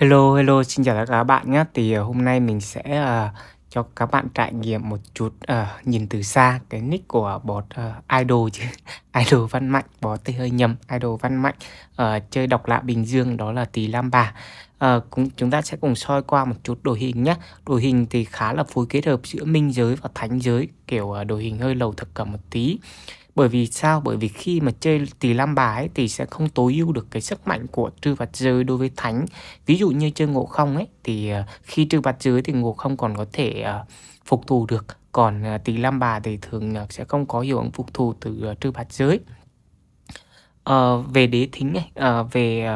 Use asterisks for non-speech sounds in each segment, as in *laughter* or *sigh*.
Hello, hello, xin chào các bạn nhé. Thì ờ, hôm nay mình sẽ uh, cho các bạn trải nghiệm một chút uh, nhìn từ xa cái nick của bot uh, idol chứ *laughs* idol văn mạnh bot thì hơi nhầm idol văn mạnh uh, chơi độc lạ bình dương đó là tí lam bà uh, cũng chúng ta sẽ cùng soi qua một chút đồ hình nhé đồ hình thì khá là phối kết hợp giữa minh giới và thánh giới kiểu uh, đồ hình hơi lầu thực cả một tí bởi vì sao bởi vì khi mà chơi tỷ lam bài ấy, thì sẽ không tối ưu được cái sức mạnh của trừ bạt giới đối với thánh ví dụ như chơi ngộ không ấy thì ờ, khi trừ bạt giới thì ngộ không còn có thể ờ, phục thù được còn ờ, tỷ lam bà thì thường sẽ không có hiệu ứng phục thù từ trừ bạt giới à, về đế thính này à, về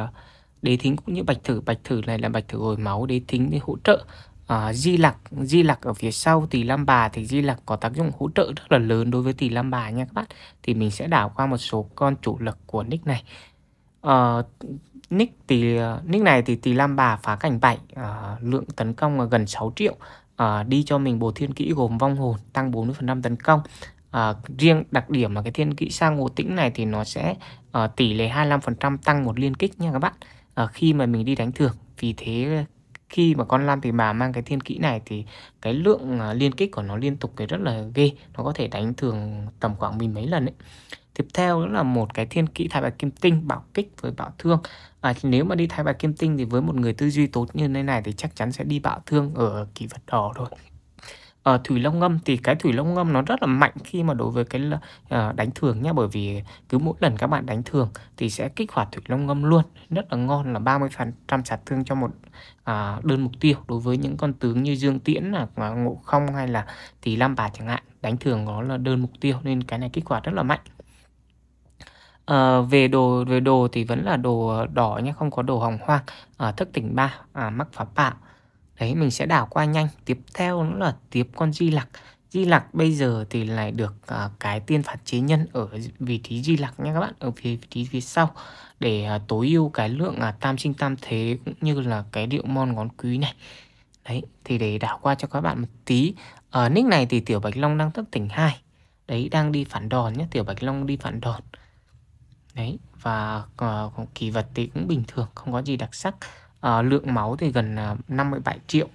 đế thính cũng như bạch thử bạch thử này là bạch thử hồi máu đế thính để hỗ trợ Ờ, di lặc di lặc ở phía sau tỷ lam bà thì di lặc có tác dụng hỗ trợ rất là lớn đối với tỷ lam bà nha các bạn thì mình sẽ đảo qua một số con chủ lực của nick này à, nick tỷ nick này thì tỷ lam bà phá cảnh bảy à, ờ, lượng tấn công là gần 6 triệu à, đi cho mình bồ thiên kỹ gồm vong hồn tăng 40% tấn công à, riêng đặc điểm là cái thiên kỹ sang ngộ tĩnh này thì nó sẽ à, tỷ lệ 25% tăng một liên kích nha các bạn à, khi mà mình đi đánh thường vì thế khi mà con Lam Tỳ Bà mang cái thiên kỹ này thì cái lượng à, liên kích của nó liên tục cái rất là ghê nó có thể đánh thường tầm khoảng mình mấy lần ấy tiếp theo đó là một cái thiên kỹ thái bạc kim tinh bảo kích với bảo thương à, nếu mà đi thái bạc kim tinh thì với một người tư duy tốt như thế này thì chắc chắn sẽ đi bạo thương ở kỷ vật đỏ rồi uh, thủy long ngâm thì cái thủy long ngâm nó rất là mạnh khi mà đối với cái uh, đánh thường nhé bởi vì cứ mỗi lần các bạn đánh thường thì sẽ kích hoạt thủy long ngâm luôn rất là ngon là 30 phần trăm sát thương cho một uh, đơn mục tiêu đối với những con tướng như dương tiễn là uh, ngộ không hay là tỷ lam bà chẳng hạn đánh thường nó là đơn mục tiêu nên cái này kích hoạt rất là mạnh À, về đồ về đồ thì vẫn là đồ đỏ nhé không có đồ hồng hoang à, thức tỉnh ba à, mắc pháp bạo đấy mình sẽ đảo qua nhanh tiếp theo nó là tiếp con di lặc di lặc bây giờ thì lại được à, cái tiên phạt chế nhân ở vị trí di lặc nha các bạn ở phía vị trí phía sau để à, tối ưu cái lượng à, tam sinh tam thế cũng như là cái điệu mon ngón quý này đấy thì để đảo qua cho các bạn một tí ở nick này thì tiểu bạch long đang thức tỉnh hai đấy đang đi phản đòn nhé tiểu bạch long đi phản đòn đấy và uh, kỳ vật thì cũng bình thường không có gì đặc sắc à, lượng máu thì gần 57 ờ, triệu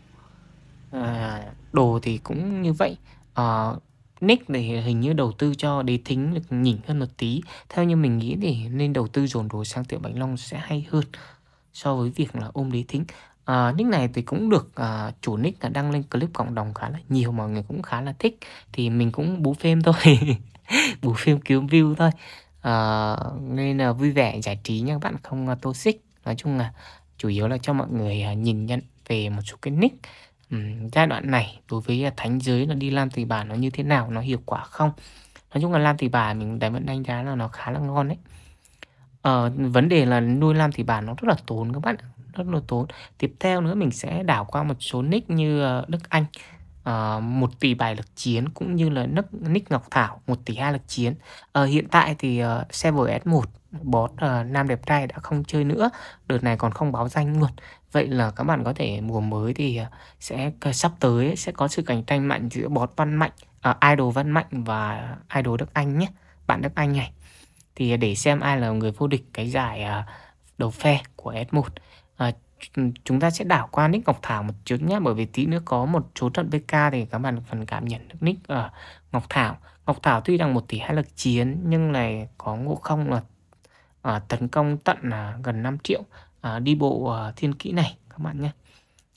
à, đồ thì cũng như vậy à, nick thì hình như đầu tư cho đế thính được nhỉnh hơn một tí theo như mình nghĩ thì nên đầu tư dồn đồ sang tiểu bánh long sẽ hay hơn so với việc là ôm đế thính à, nick này thì cũng được à, chủ nick là đăng lên clip cộng đồng khá là nhiều mọi người cũng khá là thích thì mình cũng bú phim thôi *laughs* bú phim kiếm view thôi à, nên là vui vẻ giải trí nha các bạn không toxic nói chung là chủ yếu là cho mọi người à, nhìn nhận về một số cái nick um, giai đoạn này đối với à, thánh giới là đi làm tùy bà nó như thế nào nó hiệu quả không nói chung là làm tùy bà mình đánh vẫn đánh giá là nó khá là ngon đấy ờ, vấn đề là nuôi làm tùy bà nó rất là tốn các bạn rất là tốn tiếp theo nữa mình sẽ đảo qua một số nick như ờ, đức anh uh, một tỷ bài lực chiến cũng như là Nick, Nick Ngọc Thảo một tỷ hai lực chiến uh, hiện tại thì uh, server S1 boss uh, Nam Đẹp Trai đã không chơi nữa đợt này còn không báo danh luôn vậy là các bạn có thể mùa mới thì uh, sẽ sắp tới sẽ có sự cạnh tranh mạnh giữa boss Văn Mạnh uh, Idol Văn Mạnh và Idol Đức Anh nhé bạn Đức Anh này thì để xem ai là người vô địch cái giải uh, đầu phe của S1 uh, chúng ta sẽ đảo qua nick Ngọc Thảo một chút nhé bởi vì tí nữa có một số trận PK thì các bạn phần cảm nhận được nick ở ờ, Ngọc Thảo Ngọc Thảo tuy đang một tỷ hai lực chiến nhưng này có ngộ không là à, tấn công tận à, gần 5 triệu à, đi bộ à, thiên kỹ này các bạn nhé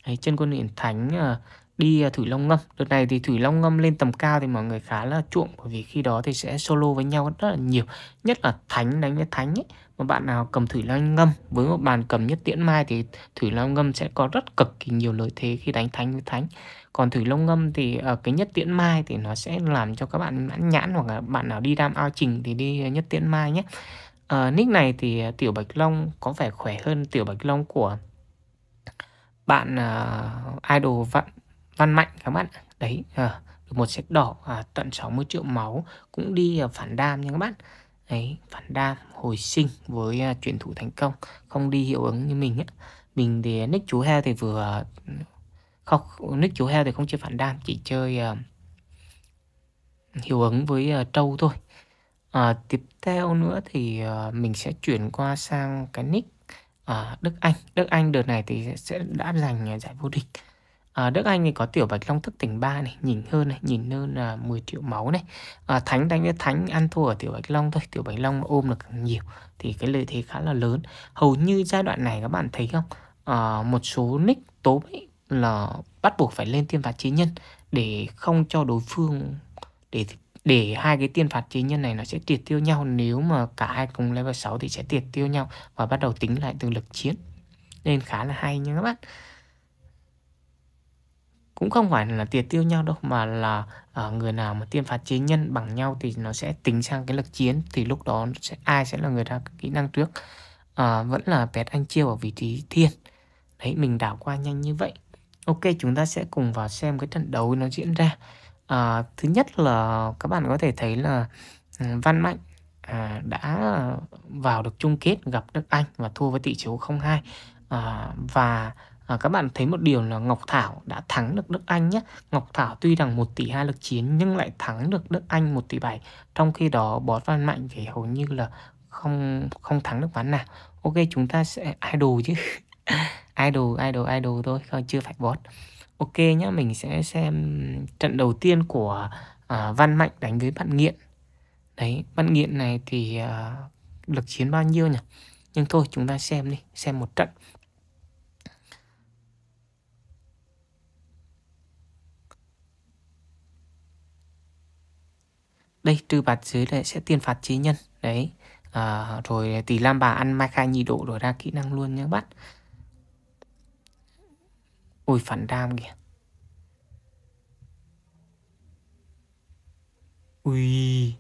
Đấy, chân quân điện thánh à, đi à, thủy long ngâm đợt này thì thủy long ngâm lên tầm cao thì mọi người khá là chuộng bởi vì khi đó thì sẽ solo với nhau rất là nhiều nhất là thánh đánh với thánh ấy một bạn nào cầm thủy long ngâm với một bàn cầm nhất tiễn mai thì thủy long ngâm sẽ có rất cực kỳ nhiều lợi thế khi đánh thánh với thánh còn thủy long ngâm thì ở ờ, cái nhất tiễn mai thì nó sẽ làm cho các bạn mãn nhãn hoặc là bạn nào đi đam ao trình thì đi ờ, nhất tiễn mai nhé à, nick này thì tiểu bạch long có vẻ khỏe hơn tiểu bạch long của bạn uh, idol văn văn mạnh các bạn đấy à, một set đỏ à, tận 60 triệu máu cũng đi phản đam nha các bạn đấy phản đa hồi sinh với uh, à, chuyển thủ thành công không đi hiệu ứng như mình ấy. mình thì nick chú heo thì vừa không nick chú heo thì không chơi phản đam chỉ chơi uh, hiệu ứng với uh, trâu thôi uh, tiếp theo nữa thì uh, mình sẽ chuyển qua sang cái nick uh, đức anh đức anh đợt này thì sẽ đã giành giải vô địch À, Đức Anh thì có tiểu bạch long thức tỉnh 3 này, nhìn hơn này, nhìn hơn là 10 triệu máu này. À, Thánh đánh với Thánh ăn thua ở tiểu bạch long thôi, tiểu bạch long ôm được nhiều thì cái lợi thế khá là lớn. Hầu như giai đoạn này các bạn thấy không? À, một số nick tốp ấy là bắt buộc phải lên tiên phạt chế nhân để không cho đối phương để để hai cái tiên phạt chế nhân này nó sẽ triệt tiêu nhau nếu mà cả hai cùng level 6 thì sẽ triệt tiêu nhau và bắt đầu tính lại từ lực chiến nên khá là hay nha các bạn cũng không phải là tiệt tiêu nhau đâu mà là uh, người nào mà tiên phạt chế nhân bằng nhau thì nó sẽ tính sang cái lực chiến thì lúc đó sẽ ai sẽ là người ra kỹ năng trước uh, vẫn là pet anh chiêu ở vị trí thiên đấy mình đảo qua nhanh như vậy ok chúng ta sẽ cùng vào xem cái trận đấu nó diễn ra uh, thứ nhất là các bạn có thể thấy là ừ, văn mạnh À, đã vào được chung kết gặp Đức Anh và thua với tỷ số 0-2 à, và à, các bạn thấy một điều là Ngọc Thảo đã thắng được Đức Anh nhé Ngọc Thảo tuy rằng 1 tỷ 2 lực chiến nhưng lại thắng được Đức Anh 1 tỷ 7 trong khi đó bót Văn Mạnh thì hầu như là không không thắng được ván nào ok chúng ta sẽ idol chứ *laughs* idol idol idol thôi không chưa phải bót ok nhá mình sẽ xem trận đầu tiên của à, Văn Mạnh đánh với bạn nghiện đấy bạn nghiện này thì à, lực chiến bao nhiêu nhỉ nhưng thôi chúng ta xem đi xem một trận đây trừ bạt dưới lại sẽ tiền phạt chế nhân đấy à, rồi tỷ lam bà ăn mai khai nhị độ đổi ra kỹ năng luôn nhé bắt ôi phản đam kìa ui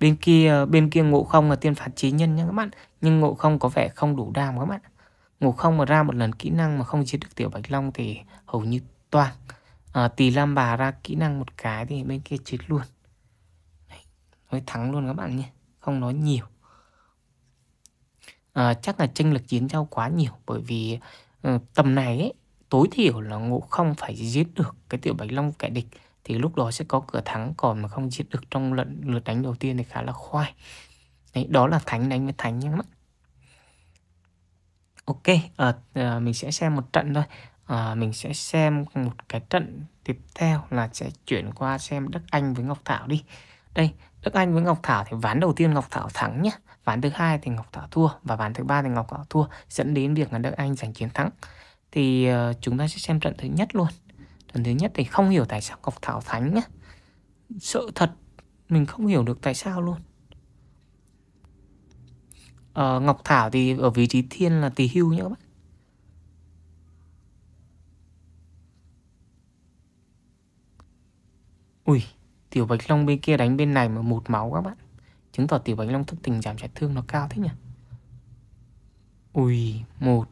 bên kia bên kia ngộ không là tiên phạt chế nhân nhé các bạn nhưng ngộ không có vẻ không đủ đam các bạn ngộ không mà ra một lần kỹ năng mà không chiến được tiểu bạch long thì hầu như toàn à, tỳ lam bà ra kỹ năng một cái thì bên kia chết luôn nói thắng luôn các bạn nhé không nói nhiều à, chắc là tranh lực chiến nhau quá nhiều bởi vì uh, tầm này ấy, tối thiểu là ngộ không phải giết được cái tiểu bạch long kẻ địch thì lúc đó sẽ có cửa thắng còn mà không giết được trong lần lượt đánh đầu tiên thì khá là khoai đấy đó là thánh đánh với thánh nhé các bạn ok à, à, mình sẽ xem một trận thôi à, mình sẽ xem một cái trận tiếp theo là sẽ chuyển qua xem Đức Anh với Ngọc Thảo đi đây Đức Anh với Ngọc Thảo thì ván đầu tiên Ngọc Thảo thắng nhé Ván thứ hai thì Ngọc Thảo thua Và ván thứ ba thì Ngọc Thảo thua Dẫn đến việc là Đức Anh giành chiến thắng Thì uh, chúng ta sẽ xem trận thứ nhất luôn Trận thứ nhất thì không hiểu tại sao Ngọc Thảo thắng nhé Sợ thật Mình không hiểu được tại sao luôn uh, Ngọc Thảo thì ở vị trí thiên là tỷ hưu nhé các bạn Ui Tiểu Bạch Long bên kia đánh bên này mà một máu các bạn Chứng tỏ Tiểu Bạch Long thức tình giảm trái thương nó cao thế nhỉ Ui một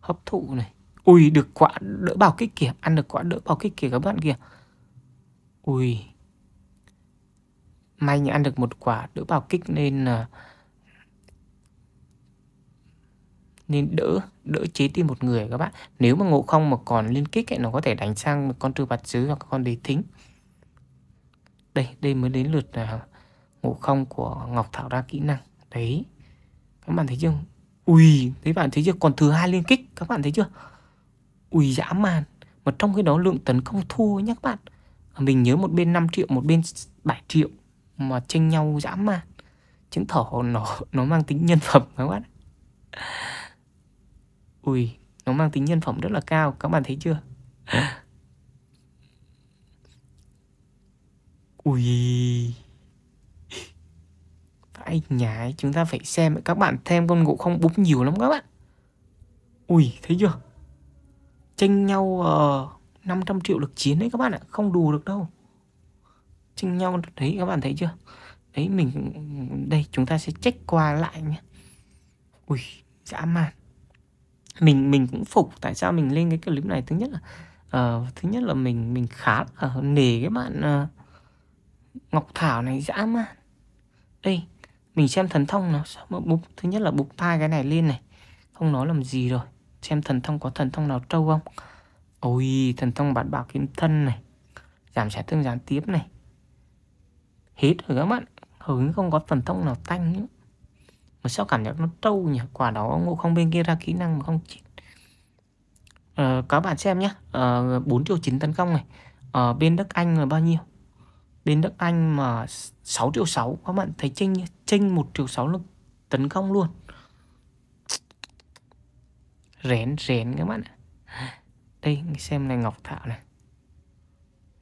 Hấp thụ này Ui được quả đỡ bào kích kìa Ăn được quả đỡ bào kích kìa các bạn kìa Ui May nhỉ ăn được một quả đỡ bào kích nên uh, nên đỡ đỡ chế đi một người các bạn nếu mà ngộ không mà còn liên kích ấy, nó có thể đánh sang một con trừ bạch sứ hoặc con đế thính đây đây mới đến lượt uh, ngộ không của ngọc thảo ra kỹ năng đấy các bạn thấy chưa ui thấy bạn thấy chưa còn thứ hai liên kích các bạn thấy chưa ui dã man mà trong cái đó lượng tấn công thua nhá các bạn à, mình nhớ một bên 5 triệu một bên 7 triệu mà tranh nhau dã man chứng thở nó nó mang tính nhân phẩm các bạn ui nó mang tính nhân phẩm rất là cao các bạn thấy chưa Ui phải nhái Chúng ta phải xem các bạn thêm con ngộ không búng nhiều lắm các bạn Ui thấy chưa Tranh nhau uh, ờ, 500 triệu lực chiến đấy các bạn ạ Không đủ được đâu Tranh nhau thấy các bạn thấy chưa Đấy mình Đây chúng ta sẽ check qua lại nhé Ui dã man mình mình cũng phục tại sao mình lên cái clip này thứ nhất là uh, thứ nhất là mình mình khá là nề cái bạn uh, Ngọc Thảo này dã man Đây Mình xem thần thông nó Sao mà bục Thứ nhất là bục tai cái này lên này Không nói làm gì rồi Xem thần thông có thần thông nào trâu không Ôi thần thông bát bảo kim thân này Giảm sát thương gián tiếp này Hết rồi các bạn Hứng không có thần thông nào tanh nữa Mà sao cảm giác nó trâu nhỉ Quả đó Ngô không bên kia ra kỹ năng mà không chết Uh, ờ, các bạn xem nhé uh, 4 triệu 9 tấn công này uh, bên Đức Anh là bao nhiêu đến nước Anh mà 6 triệu 6 các bạn thấy chênh chênh 1 triệu 6 là tấn công luôn rén rén các bạn ạ đây xem này Ngọc Thảo này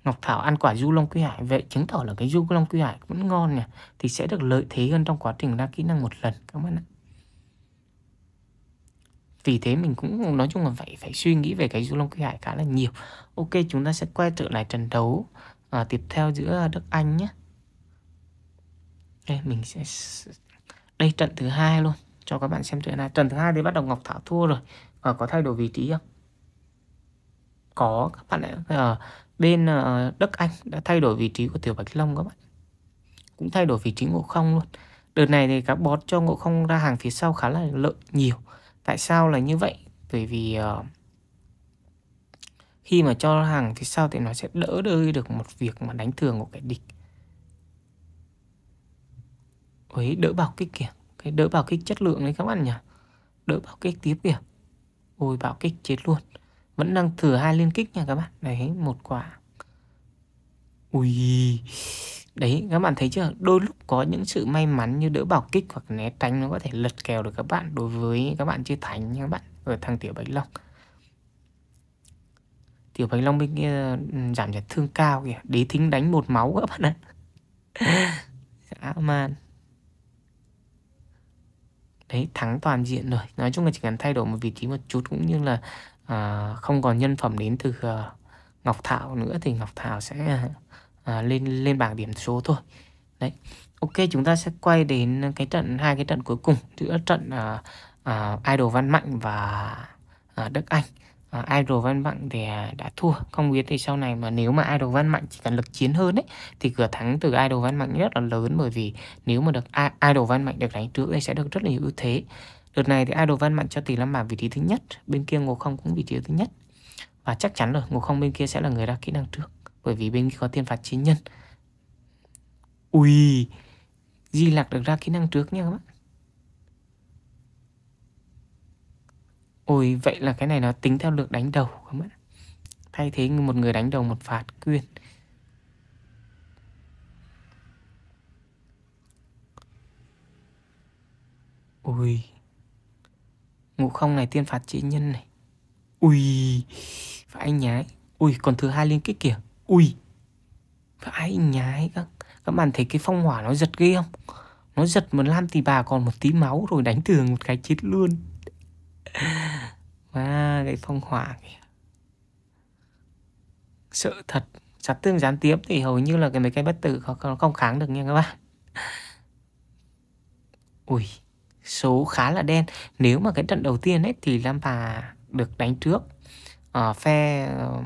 Ngọc Thảo ăn quả du long quy hải Vậy chứng tỏ là cái du long quy hải vẫn ngon nhỉ Thì sẽ được lợi thế hơn trong quá trình ra kỹ năng một lần các bạn ạ Vì thế mình cũng nói chung là phải phải suy nghĩ về cái du long quy hải khá là nhiều Ok chúng ta sẽ quay trở lại trận đấu à, tiếp theo giữa Đức Anh nhé đây mình sẽ đây trận thứ hai luôn cho các bạn xem trận này trận thứ hai thì bắt đầu Ngọc Thảo thua rồi và ờ, có thay đổi vị trí không có các bạn ạ à, bên à, Đức Anh đã thay đổi vị trí của Tiểu Bạch Long các bạn cũng thay đổi vị trí ngộ không luôn đợt này thì các bot cho ngộ không ra hàng phía sau khá là lợi nhiều tại sao là như vậy bởi vì uh, khi mà cho hàng phía sau thì nó sẽ đỡ đơi được một việc mà đánh thường của cái địch ấy đỡ bảo kích kìa cái đỡ bảo kích chất lượng đấy các bạn nhỉ đỡ bảo kích tiếp kìa ôi bảo kích chết luôn vẫn đang thừa hai liên kích nha các bạn đấy một quả ui đấy các bạn thấy chưa đôi lúc có những sự may mắn như đỡ bảo kích hoặc né tránh nó có thể lật kèo được các bạn đối với các bạn chưa thành các bạn ở thằng tiểu bạch long Tiểu Bạch Long Minh ừ, giảm chấn thương cao kìa Đế thính đánh một máu các bạn ạ Dã man Đấy thắng toàn diện rồi Nói chung là chỉ cần thay đổi một vị trí một chút Cũng như là à, không còn nhân phẩm đến từ à, Ngọc Thảo nữa Thì Ngọc Thảo sẽ à, lên lên bảng điểm số thôi Đấy Ok chúng ta sẽ quay đến cái trận hai cái trận cuối cùng Giữa trận à, à, Idol Văn Mạnh và à, Đức Anh uh, idol Văn Mạnh thì uh, đã thua không biết thì sau này mà nếu mà idol Văn Mạnh chỉ cần lực chiến hơn ấy thì cửa thắng từ idol Văn Mạnh rất là lớn bởi vì nếu mà được idol Văn Mạnh được đánh trước đây sẽ được rất là nhiều ưu thế đợt này thì idol Văn Mạnh cho tỷ lâm bảng vị trí thứ nhất bên kia ngồi không cũng vị trí thứ nhất và chắc chắn rồi ngồi không bên kia sẽ là người ra kỹ năng trước bởi vì bên kia có tiên phạt chiến nhân ui di lạc được ra kỹ năng trước nha các bạn Ôi vậy là cái này nó tính theo lượt đánh đầu không ạ Thay thế một người đánh đầu một phạt quyên Ui Ngũ không này tiên phạt chế nhân này Ui Vãi nhái Ui còn thứ hai liên kích kìa Ui Vãi nhái các Các bạn thấy cái phong hỏa nó giật ghê không Nó giật một lan tì bà còn một tí máu rồi đánh thường một cái chết luôn và cái phong hỏa kìa sợ thật sát tương gián tiếp thì hầu như là cái mấy cái bất tử nó không kháng được nha các bạn ui số khá là đen nếu mà cái trận đầu tiên ấy thì Lampard được đánh trước ở ờ, phe ờ,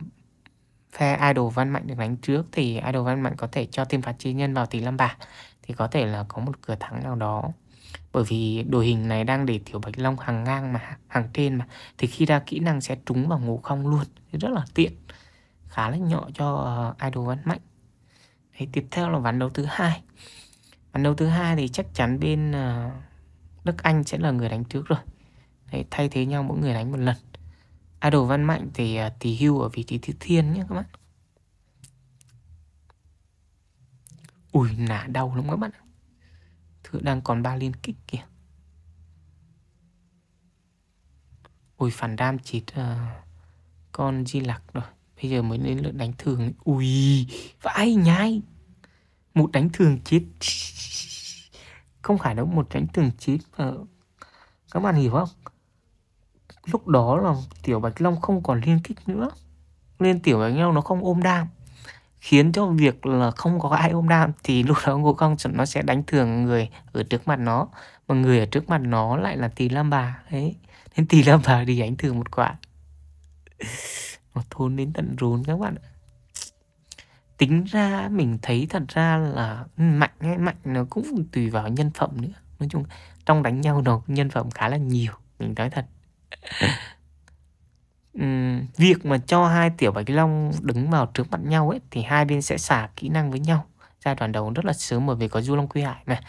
phe idol văn mạnh được đánh trước thì idol văn mạnh có thể cho thêm phạt chi nhân vào tỷ tí Lampard thì có thể là có một cửa thắng nào đó bởi vì đội hình này đang để tiểu bạch long hàng ngang mà hàng trên mà thì khi ra kỹ năng sẽ trúng vào ngủ không luôn rất là tiện khá là nhỏ cho uh, idol ván mạnh Đấy, tiếp theo là ván đấu thứ hai ván đấu thứ hai thì chắc chắn bên uh, đức anh sẽ là người đánh trước rồi Đấy, thay thế nhau mỗi người đánh một lần idol văn mạnh thì uh, ờ, tỷ hưu ở vị trí thứ thiên nhé các bạn ui nả đau lắm các bạn Thứ đang còn ba liên kích kìa Ui phản đam chết uh, ờ, Con di lạc rồi Bây giờ mới lên lượt đánh thường Ui vãi nhai Một đánh thường chết Không phải đâu Một đánh thường chết mà ờ, Các bạn hiểu không Lúc đó là Tiểu Bạch Long không còn liên kích nữa Nên Tiểu Bạch Long nó không ôm đam khiến cho việc là không có ai ôm đam thì *laughs* lúc đó ngô công nó sẽ đánh thường người ở trước mặt nó mà người ở trước mặt nó lại là tỳ lam bà ấy nên tỳ lam bà đi đánh thường một quả nó *laughs* thôn đến tận rốn các bạn ạ tính ra mình thấy thật ra là ừ, mạnh hay mạnh nó cũng tùy vào nhân phẩm nữa nói chung trong đánh nhau nó nhân phẩm khá là nhiều mình nói thật *laughs* việc mà cho hai tiểu bạch long đứng vào trước mặt nhau ấy thì hai bên sẽ xả kỹ năng với nhau giai đoạn đầu rất là sớm bởi vì có du long quy hải này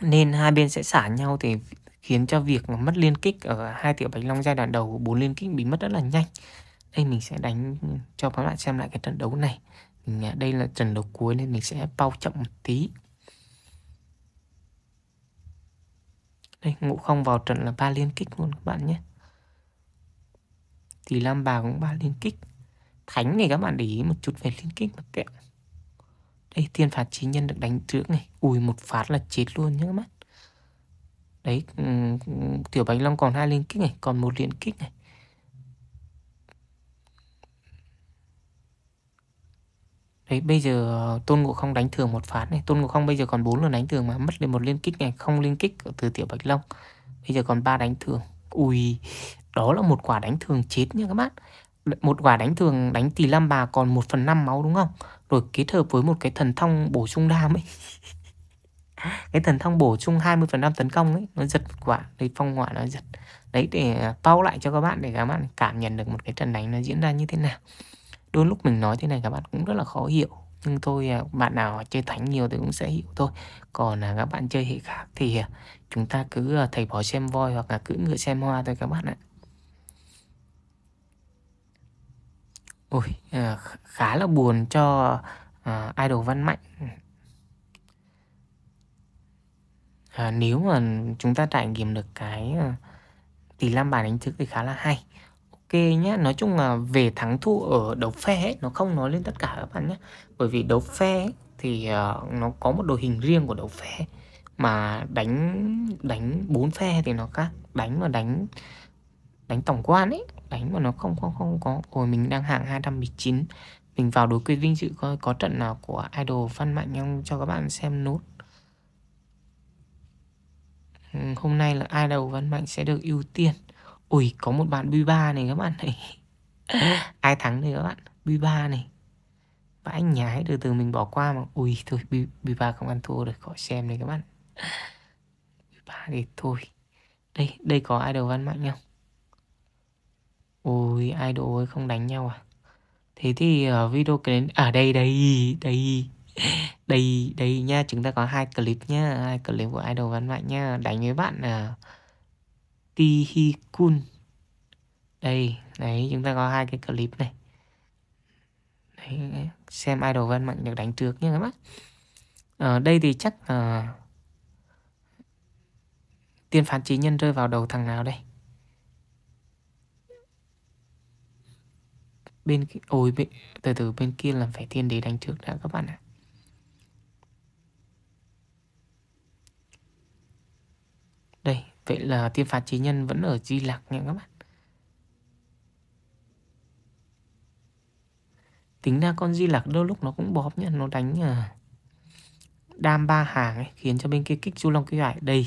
nên hai bên sẽ xả nhau thì khiến cho việc mà mất liên kích ở hai tiểu bạch long giai đoạn đầu bốn liên kích bị mất rất là nhanh đây mình sẽ đánh cho các bạn xem lại cái trận đấu này mình à, đây là trận đấu cuối nên mình sẽ bao chậm một tí đây ngũ không vào trận là ba liên kích luôn các bạn nhé thì Lam bà cũng ba liên kích Thánh này các bạn để ý một chút về liên kích một tẹo Đây tiên phạt chí nhân được đánh trước này Ui một phát là chết luôn nhá các bạn Đấy ừ, Tiểu Bánh Long còn hai liên kích này Còn một liên kích này Đấy bây giờ Tôn Ngộ Không đánh thường một phát này Tôn Ngộ Không bây giờ còn bốn lần đánh thường mà Mất lên một liên kích này Không liên kích từ Tiểu Bạch Long Bây giờ còn ba đánh thường Ui, đó là một quả đánh thường chết nha các bác Một quả đánh thường đánh tỷ lăm bà còn 1 phần 5 máu đúng không? Rồi kết hợp với một cái thần thông bổ sung đam ấy *laughs* Cái thần thông bổ sung 20% tấn công ấy Nó giật quả, đấy phong hỏa nó giật Đấy để bao lại cho các bạn để các bạn cảm nhận được một cái trận đánh nó diễn ra như thế nào Đôi lúc mình nói thế này các bạn cũng rất là khó hiểu nhưng thôi à, bạn nào chơi thánh nhiều thì cũng sẽ hiểu thôi còn à, các bạn chơi hệ khác thì à, chúng ta cứ thầy bỏ xem voi hoặc là cưỡi ngựa xem hoa thôi các bạn ạ ôi khá là buồn cho idol văn mạnh nếu mà chúng ta trải nghiệm được cái tỷ lam bản đánh thức thì khá là hay OK nhé nói chung là về thắng thua ở đấu phe ấy, nó không nói lên tất cả các bạn nhé bởi vì đấu phe ấy, thì uh, nó có một đội hình riêng của đấu phe mà đánh đánh bốn phe thì nó khác đánh mà đánh đánh tổng quan ấy đánh mà nó không không không có hồi mình đang hạng 219 mình vào đối quyết vinh dự coi có trận nào của idol Văn Mạnh không cho các bạn xem nốt ừ, hôm nay là idol Văn Mạnh sẽ được ưu tiên Ui có một bạn b này các bạn này *laughs* Ai thắng đây các bạn b này Và anh nhái từ từ mình bỏ qua mà Ui thôi B3 không ăn thua được Khỏi xem này các bạn b thì thôi Đây đây có idol văn mạnh nhau Ôi idol ấy không đánh nhau à Thế thì ở ờ, video kể đến... ở à, đây đây đây đây đây nha chúng ta có hai clip nhá hai clip của idol văn mạnh nhá đánh với bạn uh, Tihikun đây đấy chúng ta có hai cái clip này đấy, xem idol văn mạnh được đánh trước nha các bác ở đây thì chắc là uh, tiên phán trí nhân rơi vào đầu thằng nào đây bên ôi bên, từ từ bên kia là phải thiên đế đánh trước đã các bạn ạ à. Vậy là thiên phạt trí nhân vẫn ở Di Lạc nha các bạn Tính ra con Di Lạc đôi lúc nó cũng bóp nhá Nó đánh à, đam ba hàng ấy Khiến cho bên kia kích chu long quy hoại Đây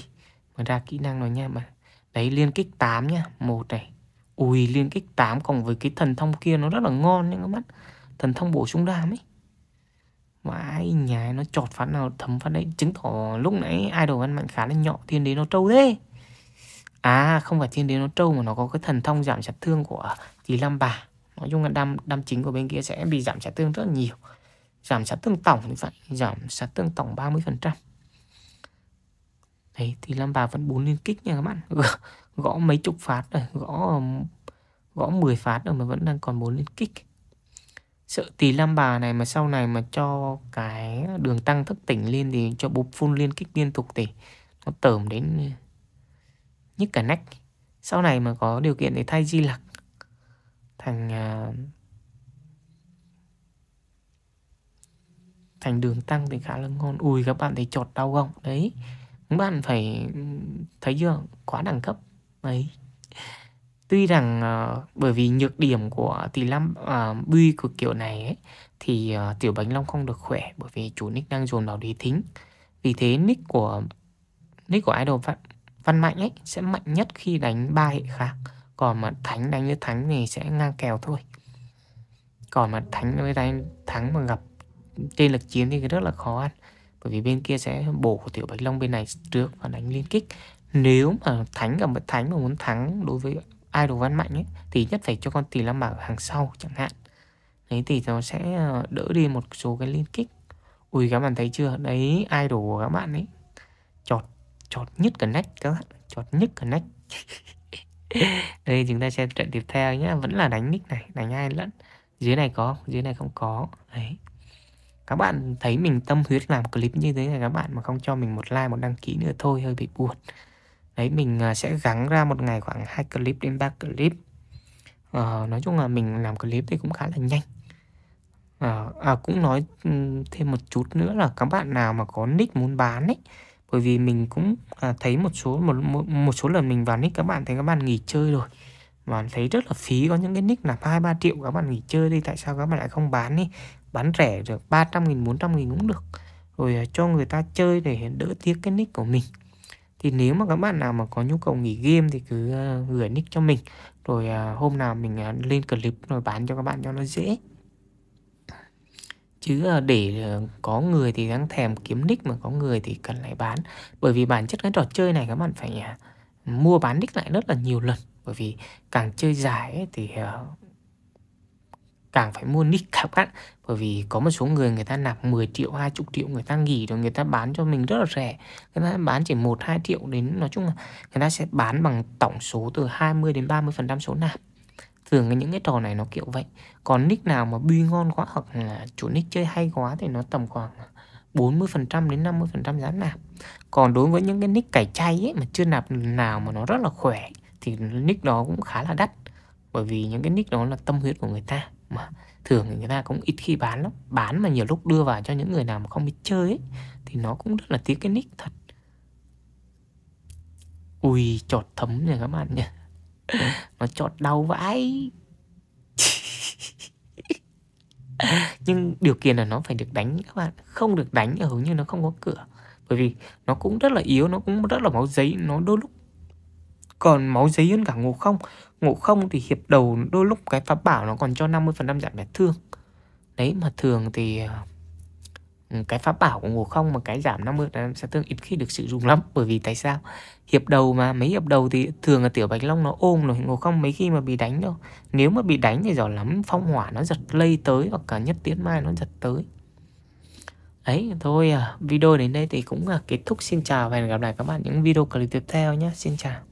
mà ra kỹ năng rồi nha mà Đấy liên kích 8 nha một này Ui liên kích 8 cộng với cái thần thông kia Nó rất là ngon nha các bạn Thần thông bổ sung đam ấy Vãi nhà nó chọt phát nào thấm phát đấy Chứng tỏ lúc nãy idol ăn mạnh khá là nhọ Thiên đế nó trâu thế À không phải thiên đế nó trâu mà nó có cái thần thông giảm sát thương của Tỳ Lam Bà Nói chung là đam, đam chính của bên kia sẽ bị giảm sát thương rất là nhiều Giảm sát thương tổng như vậy Giảm sát thương tổng 30% Đấy thì Lam Bà vẫn bốn liên kích nha các bạn *laughs* gõ, mấy chục phát rồi Gõ gõ 10 phát rồi mà vẫn đang còn bốn liên kích Sợ tỳ Lam Bà này mà sau này mà cho cái đường tăng thức tỉnh lên Thì cho bụp phun liên kích liên tục thì nó tởm đến nhức cả nách sau này mà có điều kiện thì thay di lặc thành uh, thành đường tăng thì khá là ngon ui các bạn thấy chọt đau không đấy các bạn phải thấy chưa quá đẳng cấp đấy tuy rằng uh, bởi vì nhược điểm của tỷ lâm uh, à, bi của kiểu này ấy, thì uh, tiểu bánh long không được khỏe bởi vì chủ nick đang dồn vào lý thính vì thế nick của nick của idol phát Văn mạnh ấy sẽ mạnh nhất khi đánh ba hệ khác Còn mà thánh đánh với thánh thì sẽ ngang kèo thôi Còn mà thánh với đánh thắng mà gặp tên lực chiến thì rất là khó ăn Bởi vì bên kia sẽ bổ của tiểu bạch long bên này trước và đánh liên kích Nếu mà thánh gặp một thánh mà muốn thắng đối với idol văn mạnh ấy Thì nhất phải cho con tỷ lam bảo hàng sau chẳng hạn Đấy thì nó sẽ ờ, đỡ đi một số cái liên kích Ui các bạn thấy chưa Đấy idol của các bạn ấy chọt nhất nách các bạn chọt nhất nách *laughs* đây chúng ta xem trận tiếp theo nhé vẫn là đánh nick này đánh ai lẫn dưới này có dưới này không có đấy các bạn thấy mình tâm huyết làm clip như thế này các bạn mà không cho mình một like một đăng ký nữa thôi hơi bị buồn đấy mình à, sẽ gắng ra một ngày khoảng hai clip đến ba clip ờ, nói chung là mình làm clip thì cũng khá là nhanh ờ, à, cũng nói ừ, thêm một chút nữa là các bạn nào mà có nick muốn bán ấy bởi vì mình cũng à, thấy một số một, một một số lần mình vào nick các bạn thấy các bạn nghỉ chơi rồi mà thấy rất là phí có những cái nick là hai ba triệu các bạn nghỉ chơi đi tại sao các bạn lại không bán đi bán rẻ được 300 nghìn 400 nghìn cũng được rồi à, cho người ta chơi để đỡ tiếc cái nick của mình thì nếu mà các bạn nào mà có nhu cầu nghỉ game thì cứ à, gửi nick cho mình rồi à, hôm nào mình à, lên clip rồi bán cho các bạn cho nó dễ chứ ờ, để ờ, có người thì đang thèm kiếm nick mà có người thì cần lại bán bởi vì bản chất cái trò chơi này các bạn phải à, mua bán nick lại rất là nhiều lần bởi vì càng chơi dài ấy, thì ờ, càng phải mua nick các bạn bởi vì có một số người người ta nạp 10 triệu 20 triệu người ta nghỉ rồi người ta bán cho mình rất là rẻ người ta bán chỉ 1 2 triệu đến nói chung là người ta sẽ bán bằng tổng số từ 20 đến 30 phần trăm số nạp thường là những cái trò này nó kiểu vậy còn nick nào mà bi ngon quá hoặc là chủ nick chơi hay quá thì nó tầm khoảng 40% đến 50% giá nạp còn đối với những cái nick cải chay ấy, mà chưa nạp nào mà nó rất là khỏe thì nick đó cũng khá là đắt bởi vì những cái nick đó là tâm huyết của người ta mà thường thì người ta cũng ít khi bán lắm bán mà nhiều lúc đưa vào cho những người nào mà không biết chơi ấy, thì nó cũng rất là tiếc cái nick thật ui chọt thấm nha các bạn nhỉ *laughs* nó chót đau vãi *laughs* nhưng điều kiện là nó phải được đánh các bạn không được đánh ở hầu như nó không có cửa bởi vì nó cũng rất là yếu nó cũng rất là máu giấy nó đôi lúc còn máu giấy hơn cả ngộ không ngộ không thì hiệp đầu đôi lúc cái pháp bảo nó còn cho 50% giảm vết thương đấy mà thường thì à, Ừ, cái pháp bảo của ngộ không mà cái giảm 50 sẽ tương ít khi được sử dụng lắm bởi vì tại sao hiệp đầu mà mấy hiệp đầu thì thường là tiểu bạch long nó ôm rồi ngộ không mấy khi mà bị đánh đâu nếu mà bị đánh thì giỏi lắm phong hỏa nó giật lây tới hoặc cả nhất tiến mai nó giật tới ấy thôi à, video đến đây thì cũng là kết thúc xin chào và hẹn gặp lại các bạn những video clip tiếp theo nhé xin chào